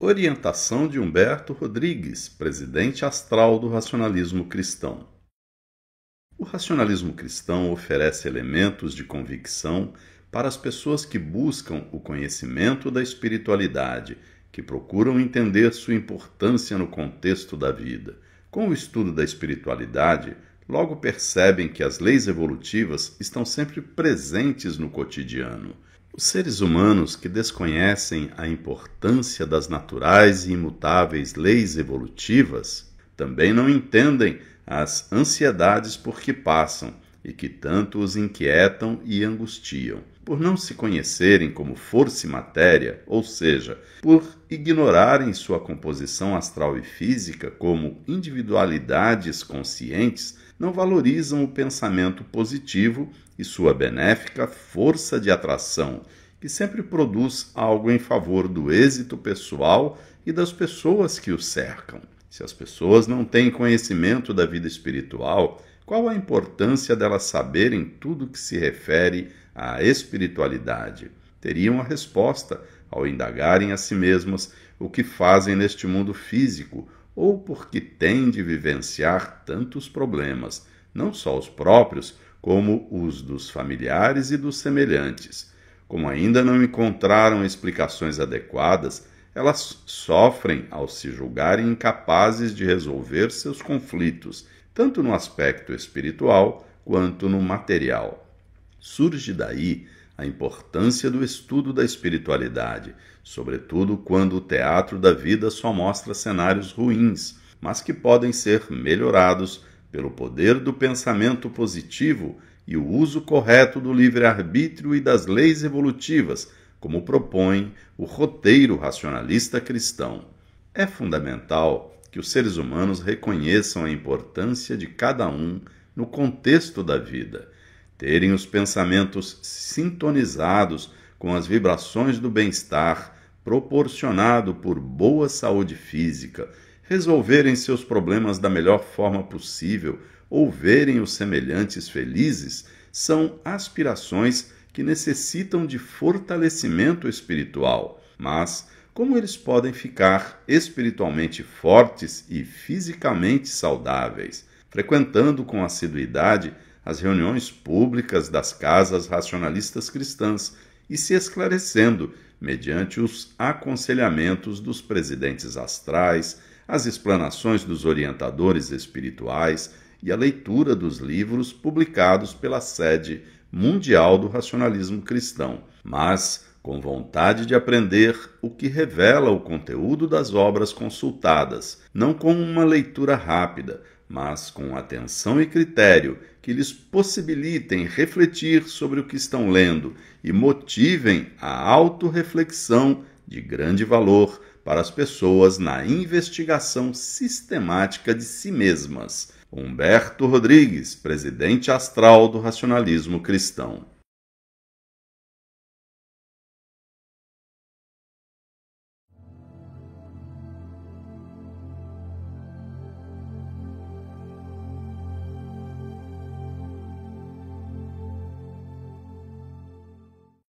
Orientação de Humberto Rodrigues, presidente astral do racionalismo cristão. O racionalismo cristão oferece elementos de convicção para as pessoas que buscam o conhecimento da espiritualidade, que procuram entender sua importância no contexto da vida. Com o estudo da espiritualidade, logo percebem que as leis evolutivas estão sempre presentes no cotidiano os seres humanos que desconhecem a importância das naturais e imutáveis leis evolutivas também não entendem as ansiedades por que passam e que tanto os inquietam e angustiam, por não se conhecerem como força e matéria, ou seja, por ignorarem sua composição astral e física como individualidades conscientes não valorizam o pensamento positivo e sua benéfica força de atração, que sempre produz algo em favor do êxito pessoal e das pessoas que o cercam. Se as pessoas não têm conhecimento da vida espiritual, qual a importância delas saberem tudo que se refere à espiritualidade? Teriam a resposta ao indagarem a si mesmas o que fazem neste mundo físico ou porque tem de vivenciar tantos problemas, não só os próprios, como os dos familiares e dos semelhantes. Como ainda não encontraram explicações adequadas, elas sofrem ao se julgarem incapazes de resolver seus conflitos, tanto no aspecto espiritual quanto no material. Surge daí a importância do estudo da espiritualidade, sobretudo quando o teatro da vida só mostra cenários ruins, mas que podem ser melhorados pelo poder do pensamento positivo e o uso correto do livre-arbítrio e das leis evolutivas, como propõe o roteiro racionalista cristão. É fundamental que os seres humanos reconheçam a importância de cada um no contexto da vida terem os pensamentos sintonizados com as vibrações do bem-estar proporcionado por boa saúde física, resolverem seus problemas da melhor forma possível ou verem os semelhantes felizes, são aspirações que necessitam de fortalecimento espiritual. Mas como eles podem ficar espiritualmente fortes e fisicamente saudáveis? Frequentando com assiduidade as reuniões públicas das casas racionalistas cristãs e se esclarecendo mediante os aconselhamentos dos presidentes astrais, as explanações dos orientadores espirituais e a leitura dos livros publicados pela sede mundial do racionalismo cristão, mas com vontade de aprender o que revela o conteúdo das obras consultadas, não com uma leitura rápida, mas com atenção e critério que lhes possibilitem refletir sobre o que estão lendo e motivem a autorreflexão de grande valor para as pessoas na investigação sistemática de si mesmas. Humberto Rodrigues, presidente astral do Racionalismo Cristão.